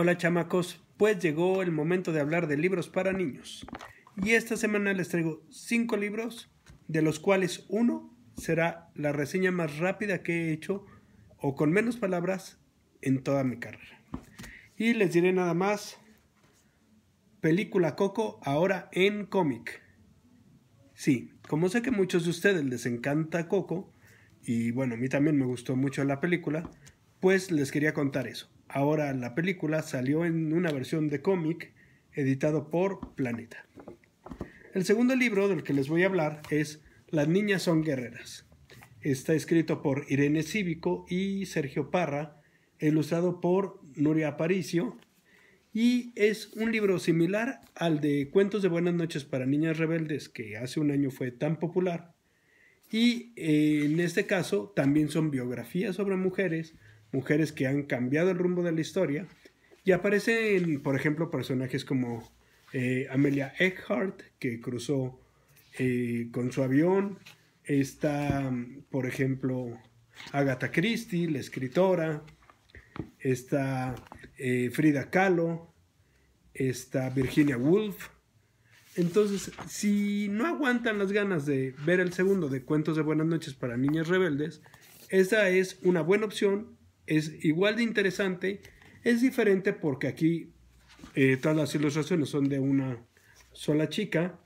Hola chamacos, pues llegó el momento de hablar de libros para niños. Y esta semana les traigo 5 libros, de los cuales uno será la reseña más rápida que he hecho o con menos palabras en toda mi carrera. Y les diré nada más, película Coco ahora en cómic. Sí, como sé que muchos de ustedes les encanta Coco, y bueno, a mí también me gustó mucho la película, pues les quería contar eso. Ahora la película salió en una versión de cómic editado por Planeta. El segundo libro del que les voy a hablar es Las niñas son guerreras. Está escrito por Irene Cívico y Sergio Parra, e ilustrado por Nuria Aparicio y es un libro similar al de Cuentos de Buenas noches para Niñas Rebeldes que hace un año fue tan popular. Y eh, en este caso también son biografías sobre mujeres, mujeres que han cambiado el rumbo de la historia. Y aparecen, por ejemplo, personajes como eh, Amelia Eckhart que cruzó eh, con su avión. Está, por ejemplo, Agatha Christie, la escritora. Está eh, Frida Kahlo. Está Virginia Woolf. Entonces, si no aguantan las ganas de ver el segundo de Cuentos de Buenas noches para Niñas Rebeldes, esa es una buena opción es igual de interesante, es diferente porque aquí eh, todas las ilustraciones son de una sola chica,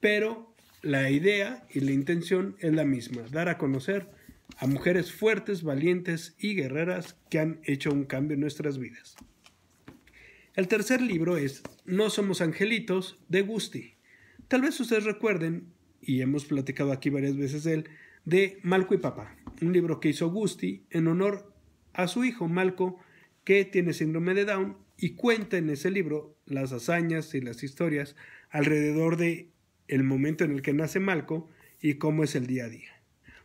pero la idea y la intención es la misma, dar a conocer a mujeres fuertes, valientes y guerreras que han hecho un cambio en nuestras vidas. El tercer libro es No somos angelitos de Gusti. Tal vez ustedes recuerden, y hemos platicado aquí varias veces él, de Malco y Papá, un libro que hizo Gusti en honor a su hijo Malco, que tiene síndrome de Down, y cuenta en ese libro las hazañas y las historias alrededor de el momento en el que nace Malco y cómo es el día a día.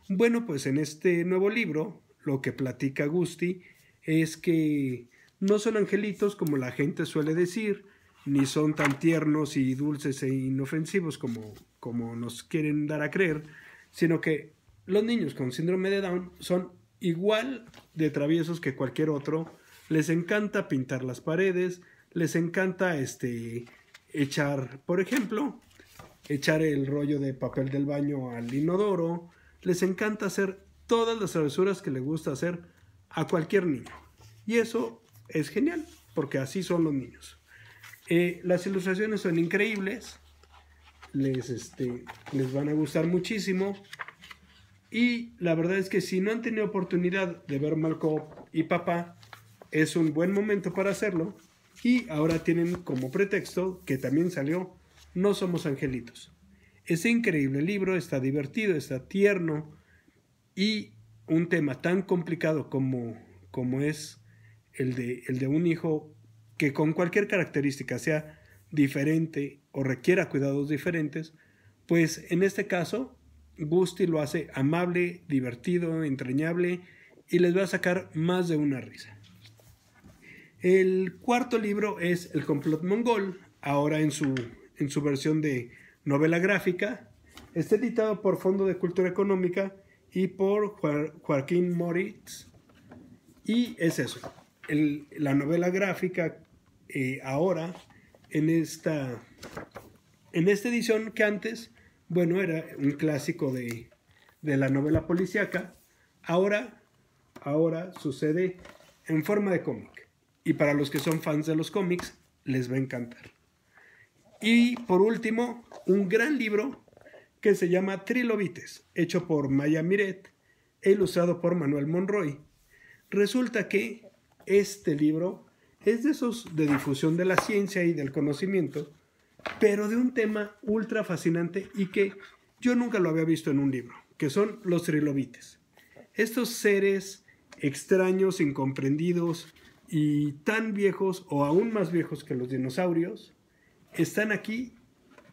Bueno, pues en este nuevo libro lo que platica Gusti es que no son angelitos como la gente suele decir, ni son tan tiernos y dulces e inofensivos como, como nos quieren dar a creer, sino que los niños con síndrome de Down son igual de traviesos que cualquier otro. Les encanta pintar las paredes, les encanta este, echar, por ejemplo, echar el rollo de papel del baño al inodoro. Les encanta hacer todas las travesuras que le gusta hacer a cualquier niño. Y eso es genial, porque así son los niños. Eh, las ilustraciones son increíbles, les, este, les van a gustar muchísimo. Y la verdad es que si no han tenido oportunidad de ver Marco y Papá, es un buen momento para hacerlo. Y ahora tienen como pretexto que también salió No somos angelitos. Ese increíble libro está divertido, está tierno y un tema tan complicado como, como es el de, el de un hijo que con cualquier característica sea diferente o requiera cuidados diferentes, pues en este caso Gusti lo hace amable, divertido, entrañable y les va a sacar más de una risa. El cuarto libro es El complot mongol, ahora en su, versión de novela gráfica. Está editado por Fondo de Cultura Económica y por Joaquín Moritz. Y es eso, la novela gráfica eh, ahora en esta, en esta edición que antes bueno, era un clásico de, la novela policíaca. Ahora, ahora sucede en forma de cómic. Y para los que son fans de los cómics, les va a encantar. Y por último, un gran libro que se llama Trilobites, hecho por Maya Miret e ilustrado por Manuel Monroy. Resulta que este libro es de esos de difusión de la ciencia y del conocimiento pero de un tema ultra fascinante y que yo nunca lo había visto en un libro, que son los trilobites. Estos seres extraños, incomprendidos y tan viejos o aún más viejos que los dinosaurios, están aquí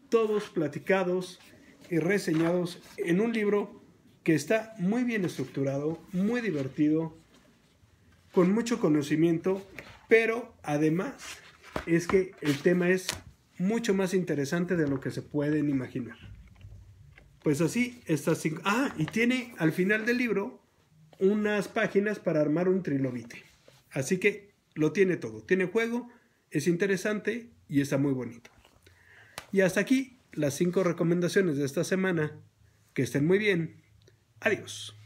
todos platicados y reseñados en un libro que está muy bien estructurado, muy divertido, con mucho conocimiento, pero además es que el tema es mucho más interesante de lo que se pueden imaginar. Pues así, estas cinco... Ah, y tiene al final del libro unas páginas para armar un trilobite. Así que lo tiene todo. Tiene juego, es interesante y está muy bonito. Y hasta aquí las cinco recomendaciones de esta semana. Que estén muy bien. Adiós.